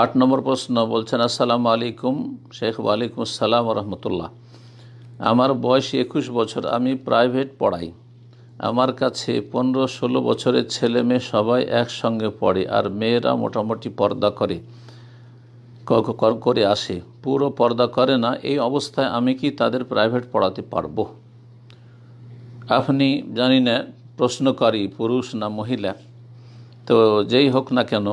আট নম্বর প্রশ্ন বলছেন আসসালামু আলাইকুম শেখ ওয়ালাইকুম আসসালাম রহমতুল্লাহ আমার বয়স একুশ বছর আমি প্রাইভেট পড়াই আমার কাছে পনেরো ষোলো বছরের ছেলে মেয়ে সবাই একসঙ্গে পড়ে আর মেয়েরা মোটামুটি পর্দা করে করে আসে পুরো পর্দা করে না এই অবস্থায় আমি কি তাদের প্রাইভেট পড়াতে পারব আপনি জানি না প্রশ্নকারী পুরুষ না মহিলা তো যেই হোক না কেন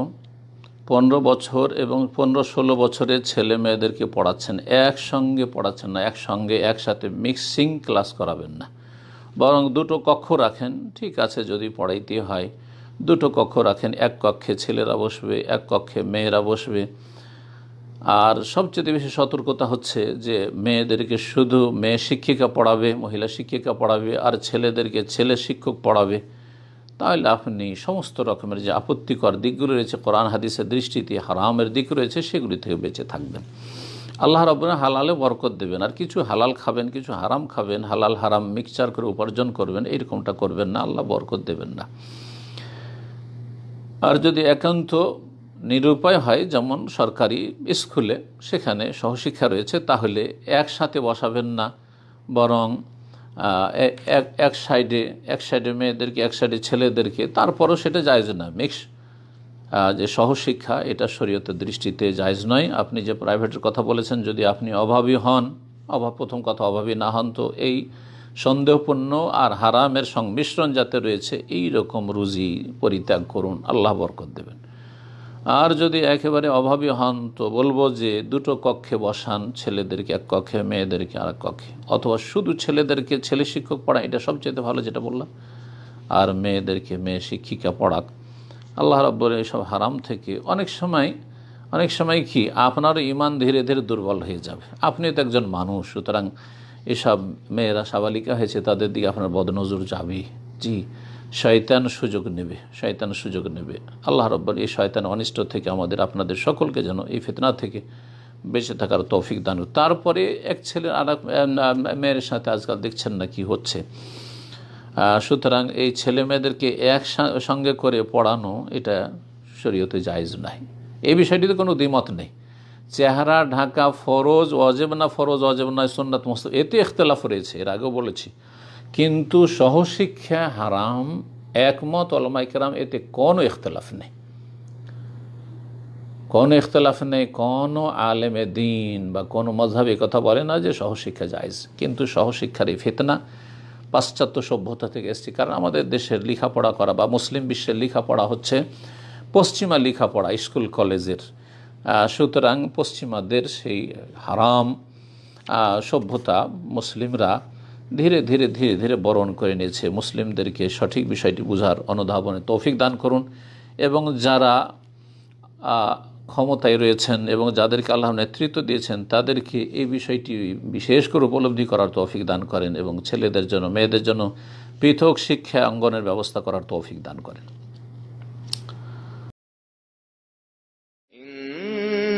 পনেরো বছর এবং পনেরো ষোলো বছরের ছেলে মেয়েদেরকে পড়াচ্ছেন একসঙ্গে পড়াচ্ছেন না একসঙ্গে একসাথে মিক্সিং ক্লাস করাবেন না বরং দুটো কক্ষ রাখেন ঠিক আছে যদি পড়াইতে হয় দুটো কক্ষ রাখেন এক কক্ষে ছেলেরা বসবে এক কক্ষে মেয়েরা বসবে আর সবচেয়ে বেশি সতর্কতা হচ্ছে যে মেয়েদেরকে শুধু মেয়ে শিক্ষিকা পড়াবে মহিলা শিক্ষিকা পড়াবে আর ছেলেদেরকে ছেলে শিক্ষক পড়াবে তাহলে আপনি সমস্ত রকমের যে আপত্তিকর দিকগুলো রয়েছে কোরআন হাদিসের দৃষ্টিতে হারামের দিক রয়েছে সেগুলি থেকে বেঁচে থাকবেন আল্লাহ রবনা হালালে বরকত দেবেন আর কিছু হালাল খাবেন কিছু হারাম খাবেন হালাল হারাম মিক্সচার করে উপার্জন করবেন এরকমটা করবেন না আল্লাহ বরকত দেবেন না আর যদি একান্ত নিরুপায় হয় যেমন সরকারি স্কুলে সেখানে সহশিক্ষা রয়েছে তাহলে একসাথে বসাবেন না বরং এক সাইডে এক সাইডে মেয়েদেরকে এক সাইডে ছেলেদেরকে তারপরও সেটা জায়জ না মিক্স যে সহশিক্ষা এটা শরীয়তের দৃষ্টিতে জায়জ নয় আপনি যে প্রাইভেটের কথা বলেছেন যদি আপনি অভাবী হন অভাব প্রথম কথা অভাবী না হন তো এই সন্দেহপূর্ণ আর হারামের সংমিশ্রণ যাতে রয়েছে এই রকম রুজি পরিত্যাগ করুন আল্লাহ বরকত দেবেন আর যদি একেবারে অভাবী হন তো বলবো যে দুটো কক্ষে বসান ছেলেদেরকে এক কক্ষে মেয়েদেরকে আর এক কক্ষে অথবা শুধু ছেলেদেরকে ছেলে শিক্ষক পড়া এটা সবচেয়ে ভালো যেটা বললাম আর মেয়েদেরকে মেয়ে শিক্ষিকা পড়াক আল্লাহ রব্বর এসব হারাম থেকে অনেক সময় অনেক সময় কি আপনার ইমান ধীরে ধীরে দুর্বল হয়ে যাবে আপনি তো একজন মানুষ সুতরাং এসব মেয়েরা সাবালিকা হয়েছে তাদের দিকে আপনার বদনজর যাবে জি শয়তান সুযোগ নেবে শয়তান সুযোগ নেবে আল্লাহ রব্বর এই শয়তান অনিষ্ট থেকে আমাদের আপনাদের সকলকে যেন এই ফেতনা থেকে বেঁচে থাকার তৌফিক দান তারপরে এক ছেলে আর মেয়ের সাথে আজকাল দেখছেন না কি হচ্ছে সুতরাং এই ছেলে মেয়েদেরকে এক সঙ্গে করে পড়ানো এটা শরীয়তে জায়জ নাই এই বিষয়টিতে কোনো দ্বিমত নেই চেহারা ঢাকা ফরজ অজেব না ফরজ অজেব না সন্ন্যত মস্ত এতে এখতলাফ রয়েছে এর আগেও বলেছি কিন্তু সহশিক্ষা হারাম একমত অলমাইকেরাম এতে কোনো ইখতলাফ নেই কোনো ইখতলাফ নেই কোনো আলেমে দিন বা কোনো মজাবে কথা বলে না যে সহশিক্ষা যায় কিন্তু সহশিক্ষার এই ফেতনা পাশ্চাত্য সভ্যতা থেকে এসেছি কারণ আমাদের দেশের লেখাপড়া করা বা মুসলিম বিশ্বের লেখাপড়া হচ্ছে পশ্চিমা লেখাপড়া স্কুল কলেজের সুতরাং পশ্চিমাদের সেই হারাম সভ্যতা মুসলিমরা ধীরে ধীরে ধীরে ধীরে বরণ করে নিয়েছে মুসলিমদেরকে সঠিক বিষয়টি বুঝার অনুধাবনে তৌফিক দান করুন এবং যারা ক্ষমতায় রয়েছেন এবং যাদেরকে আল্লাহ নেতৃত্ব দিয়েছেন তাদেরকে এই বিষয়টি বিশেষ করে উপলব্ধি করার তৌফিক দান করেন এবং ছেলেদের জন্য মেয়েদের জন্য পৃথক শিক্ষা অঙ্গনের ব্যবস্থা করার তৌফিক দান করেন